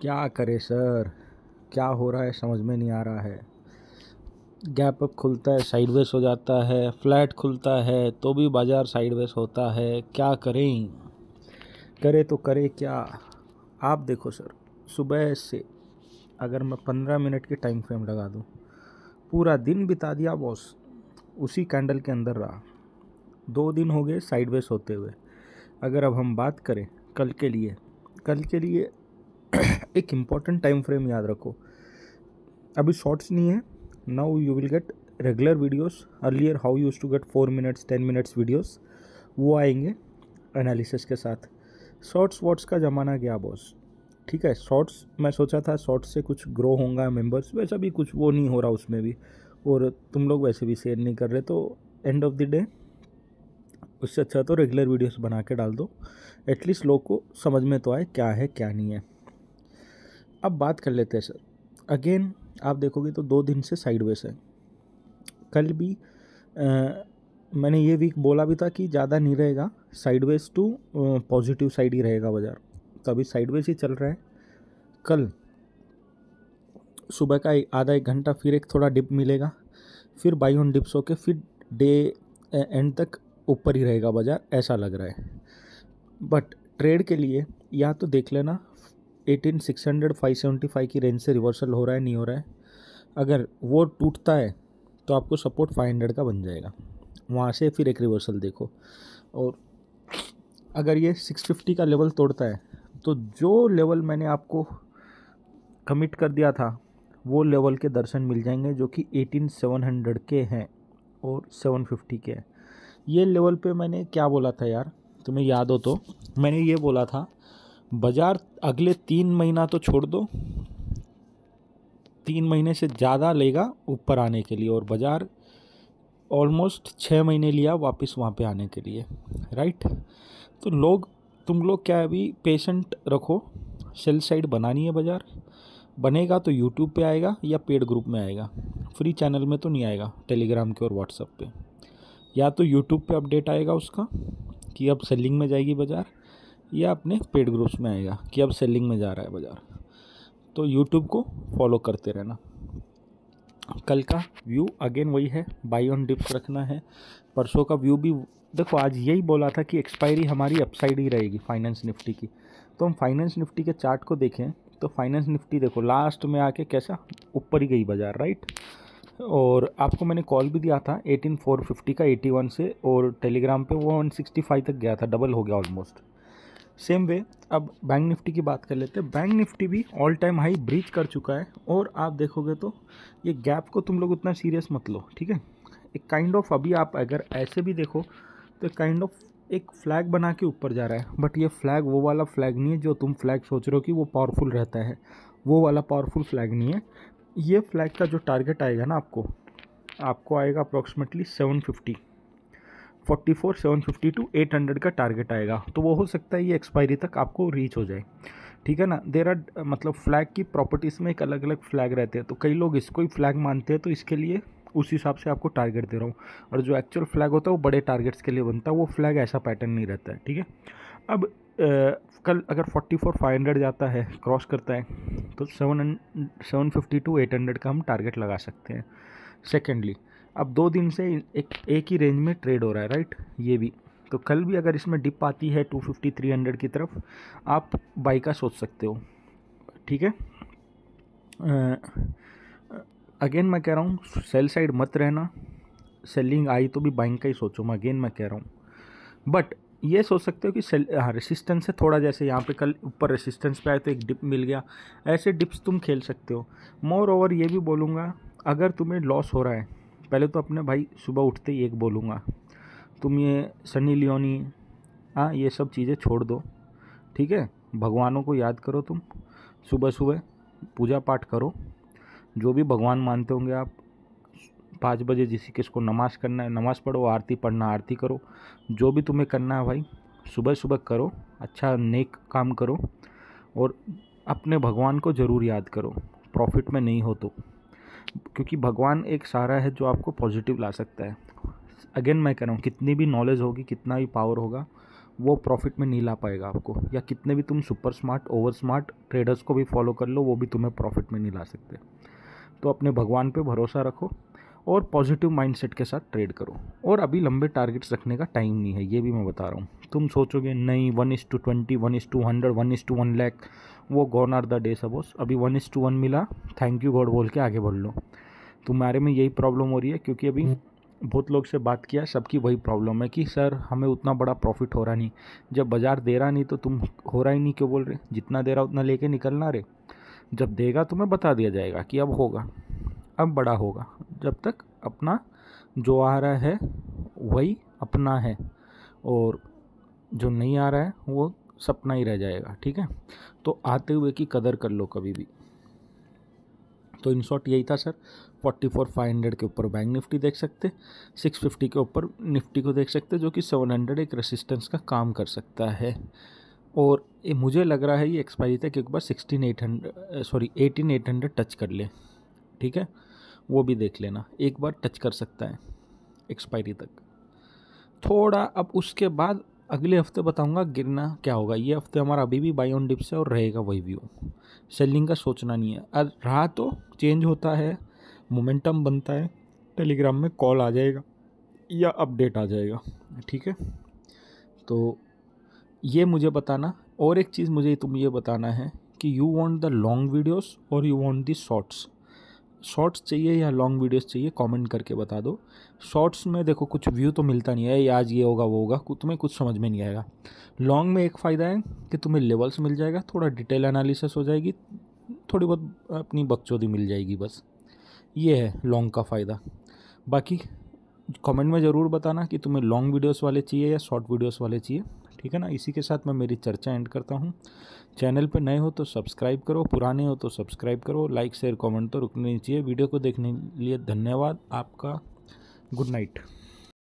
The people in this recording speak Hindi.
क्या करे सर क्या हो रहा है समझ में नहीं आ रहा है गैप अप खुलता है साइडवेज हो जाता है फ्लैट खुलता है तो भी बाज़ार साइडवेज होता है क्या करें करे तो करे क्या आप देखो सर सुबह से अगर मैं पंद्रह मिनट की टाइम फ्रेम लगा दूँ पूरा दिन बिता दिया बॉस उसी कैंडल के अंदर रहा दो दिन हो गए साइडवेज होते हुए अगर अब हम बात करें कल के लिए कल के लिए एक इम्पॉर्टेंट टाइम फ्रेम याद रखो अभी शॉर्ट्स नहीं है now you will get regular videos earlier how use to get four minutes ten minutes videos वो आएंगे एनालिसिस के साथ शॉर्ट्स वॉट्स का ज़माना गया बॉस ठीक है शॉर्ट्स मैं सोचा था शॉर्ट्स से कुछ ग्रो होंगे मेम्बर्स वैसा भी कुछ वो नहीं हो रहा उसमें भी और तुम लोग वैसे भी शेयर नहीं कर रहे तो एंड ऑफ द डे उससे अच्छा तो रेगुलर वीडियोस बना के डाल दो एटलीस्ट लोग को समझ में तो आए क्या है क्या नहीं है अब बात कर लेते हैं सर अगेन आप देखोगे तो दो दिन से साइडवेज है कल भी आ, मैंने ये वीक बोला भी था कि ज़्यादा नहीं रहेगा साइडवेज टू पॉजिटिव साइड ही रहेगा बाज़ार तो अभी साइडवेज ही चल रहा है कल सुबह का आधा एक घंटा फिर एक थोड़ा डिप मिलेगा फिर बाई ऑन डिप्स होकर फिर डे एंड तक ऊपर ही रहेगा बाज़ार ऐसा लग रहा है बट ट्रेड के लिए या तो देख लेना eighteen six hundred five seventy five की रेंज से रिवर्सल हो रहा है नहीं हो रहा है अगर वो टूटता है तो आपको सपोर्ट फाइव हंड्रेड का बन जाएगा वहाँ से फिर एक रिवर्सल देखो और अगर ये सिक्स फिफ्टी का लेवल तोड़ता है तो जो लेवल मैंने आपको कमिट कर दिया था वो लेवल के दर्शन मिल जाएंगे जो कि एटीन सेवन हंड्रेड के हैं और सेवन फिफ्टी के हैं ये लेवल पे मैंने क्या बोला था यार तुम्हें याद हो तो मैंने ये बोला था बाज़ार अगले तीन महीना तो छोड़ दो तीन महीने से ज़्यादा लेगा ऊपर आने के लिए और बाज़ार ऑलमोस्ट छः महीने लिया वापस वहाँ पे आने के लिए राइट तो लोग तुम लोग क्या अभी पेशेंट रखो सेल साइड बनानी है बाज़ार बनेगा तो यूट्यूब पे आएगा या पेड ग्रुप में आएगा फ्री चैनल में तो नहीं आएगा टेलीग्राम के और व्हाट्सअप पे या तो यूट्यूब पे अपडेट आएगा उसका कि अब सेलिंग में जाएगी बाज़ार ये अपने पेड ग्रुप्स में आएगा कि अब सेलिंग में जा रहा है बाज़ार तो यूट्यूब को फॉलो करते रहना कल का व्यू अगेन वही है बाई ऑन डिप्स रखना है परसों का व्यू भी देखो आज यही बोला था कि एक्सपायरी हमारी अपसाइड ही रहेगी फाइनेंस निफ्टी की तो हम फाइनेंस निफ्टी के चार्ट को देखें तो फाइनेंस निफ्टी देखो लास्ट में आके कैसा ऊपर ही गई बाज़ार राइट और आपको मैंने कॉल भी दिया था एटीन फोर फिफ्टी का एटी वन से और टेलीग्राम पे वो वन सिक्सटी फाइव तक गया था डबल हो गया ऑलमोस्ट सेम वे अब बैंक निफ्टी की बात कर लेते हैं बैंक निफ्टी भी ऑल टाइम हाई ब्रीच कर चुका है और आप देखोगे तो ये गैप को तुम लोग उतना सीरियस मत लो ठीक है एक काइंड kind ऑफ of, अभी आप अगर ऐसे भी देखो तो काइंड ऑफ एक फ्लैग बना के ऊपर जा रहा है बट ये फ्लैग वो वाला फ्लैग नहीं है जो तुम फ्लैग सोच रहे हो कि वो पावरफुल रहता है वो वाला पावरफुल फ्लैग नहीं है ये फ्लैग का जो टारगेट आएगा ना आपको आपको आएगा approximately seven fifty forty four seven fifty two eight hundred का टारगेट आएगा तो वो हो सकता है ये एक्सपायरी तक आपको रीच हो जाए ठीक है ना देर आर मतलब फ्लैग की प्रॉपर्टीज़ में एक अलग अलग फ्लैग रहते हैं तो कई लोग इसको ही फ्लैग मानते हैं तो इसके लिए उस हिसाब से आपको टारगेट दे रहा हूँ और जो एक्चुअल फ्लैग होता है वो बड़े टारगेट्स के लिए बनता है वो फ्लैग ऐसा पैटर्न नहीं रहता है ठीक है अब आ, कल अगर फोर्टी फोर फाइव हंड्रेड जाता है क्रॉस करता है तो seven seven fifty two eight hundred का हम टारगेट लगा सकते हैं सेकेंडली अब दो दिन से एक एक ही रेंज में ट्रेड हो रहा है राइट ये भी तो कल भी अगर इसमें डिप आती है 250 300 की तरफ आप बाई का सोच सकते हो ठीक है अगेन मैं कह रहा हूँ सेल साइड मत रहना सेलिंग आई तो भी बाइंग का ही सोचो मैं अगेन मैं कह रहा हूँ बट ये सोच सकते हो कि सेल हाँ रेसिस्टेंस है थोड़ा जैसे यहाँ पे कल ऊपर रेसिस्टेंस पे आए तो एक डिप मिल गया ऐसे डिप्स तुम खेल सकते हो मोर ओवर ये भी बोलूँगा अगर तुम्हें लॉस हो रहा है पहले तो अपने भाई सुबह उठते ही एक बोलूँगा तुम ये सनी लियोनी हाँ ये सब चीज़ें छोड़ दो ठीक है भगवानों को याद करो तुम सुबह सुबह पूजा पाठ करो जो भी भगवान मानते होंगे आप पाँच बजे जिस किसको नमाज करना है नमाज पढ़ो आरती पढ़ना आरती करो जो भी तुम्हें करना है भाई सुबह सुबह करो अच्छा नेक काम करो और अपने भगवान को ज़रूर याद करो प्रॉफिट में नहीं हो तो क्योंकि भगवान एक सहारा है जो आपको पॉजिटिव ला सकता है अगेन मैं कह रहा हूँ कितनी भी नॉलेज होगी कितना भी पावर होगा वो प्रॉफिट में नहीं ला पाएगा आपको या कितने भी तुम super smart over smart traders को भी फॉलो कर लो वो भी तुम्हें प्रॉफिट में नहीं ला सकते तो अपने भगवान पे भरोसा रखो और पॉजिटिव माइंडसेट के साथ ट्रेड करो और अभी लंबे टारगेट्स रखने का टाइम नहीं है ये भी मैं बता रहा हूँ तुम सोचोगे नहीं one is to twenty one is to hundred one is to one lakh वो gone are the day suppose अभी वन इज़ टू वन मिला थैंक यू गॉड बोल के आगे बढ़ लो तुम्हारे में यही प्रॉब्लम हो रही है क्योंकि अभी हम्म। बहुत लोग से बात किया सबकी वही प्रॉब्लम है कि सर हमें उतना बड़ा प्रॉफिट हो रहा नहीं जब बाज़ार दे रहा नहीं तो तुम हो रहा ही नहीं क्यों बोल रहे जितना दे रहा उतना लेके निकलना रे जब देगा तुम्हें बता दिया जाएगा कि अब होगा अब बड़ा होगा जब तक अपना जो आ रहा है वही अपना है और जो नहीं आ रहा है वो सपना ही रह जाएगा ठीक है तो आते हुए की कदर कर लो कभी भी तो इन शॉर्ट यही था sir forty four five hundred के ऊपर बैंक निफ्टी देख सकते सिक्स फिफ्टी के ऊपर निफ्टी को देख सकते जो कि सेवन हंड्रेड एक रेसिस्टेंस का काम कर सकता है और ये मुझे लग रहा है ये एक्सपायरी तक एक बार sixteen eight hundred sorry eighteen eight hundred touch कर ले ठीक है वो भी देख लेना एक बार टच कर सकता है एक्सपायरी तक थोड़ा अब उसके बाद अगले हफ्ते बताऊंगा गिरना क्या होगा ये हफ्ते हमारा अभी भी बाई ऑन डिप्स है और रहेगा वही व्यू सेलिंग का सोचना नहीं है अगर रहा तो चेंज होता है मोमेंटम बनता है टेलीग्राम में कॉल आ जाएगा या अपडेट आ जाएगा ठीक है तो ये मुझे बताना और एक चीज़ मुझे तुम ये बताना है कि you want the long videos और you want the shorts shorts चाहिए या लॉन्ग वीडियोस चाहिए कमेंट करके बता दो शॉर्ट्स में देखो कुछ व्यू तो मिलता नहीं है आज ये होगा वो होगा तुम्हें कुछ समझ में नहीं आएगा लॉन्ग में एक फ़ायदा है कि तुम्हें लेवल्स मिल जाएगा थोड़ा डिटेल एनालिसिस हो जाएगी थोड़ी बहुत अपनी बच्चों मिल जाएगी बस ये है लॉन्ग का फ़ायदा बाकी कमेंट में ज़रूर बताना कि तुम्हें लॉन्ग वीडियोस वाले चाहिए या शॉर्ट वीडियोस वाले चाहिए ठीक है ना इसी के साथ मैं मेरी चर्चा एंड करता हूँ चैनल पर नए हो तो सब्सक्राइब करो पुराने हो तो सब्सक्राइब करो लाइक शेयर कमेंट तो रुकने नहीं चाहिए वीडियो को देखने लिए धन्यवाद आपका गुड नाइट